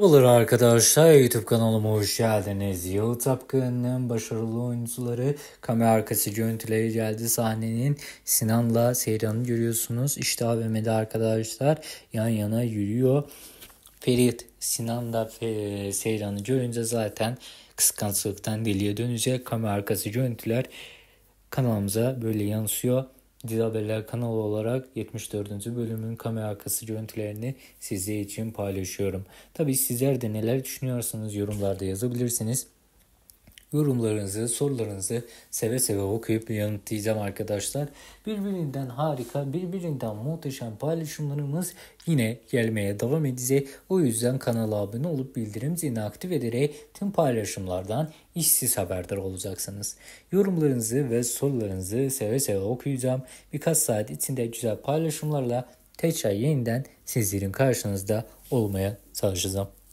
Merhabalar arkadaşlar YouTube kanalıma hoş geldiniz. Yıl Tapkın'ın başarılı oyuncuları kamera arkası görüntüleri geldi sahnenin Sinan'la Seyran'ı görüyorsunuz. İşte AVM'de arkadaşlar yan yana yürüyor. Ferit Sinan'la e, Seyran'ı görünce zaten kıskançlıktan deliye dönecek. Kamera arkası görüntüler kanalımıza böyle yansıyor. Dil Haberler kanalı olarak 74. bölümün kamera arkası görüntülerini sizler için paylaşıyorum. Tabi sizler de neler düşünüyorsanız yorumlarda yazabilirsiniz. Yorumlarınızı, sorularınızı seve seve okuyup yanıtlayacağım arkadaşlar. Birbirinden harika, birbirinden muhteşem paylaşımlarımız yine gelmeye devam edecek. O yüzden kanala abone olup bildirim zilini aktif ederek tüm paylaşımlardan işsiz haberdar olacaksınız. Yorumlarınızı ve sorularınızı seve seve okuyacağım. Birkaç saat içinde güzel paylaşımlarla tekrar yeniden sizlerin karşınızda olmaya çalışacağım.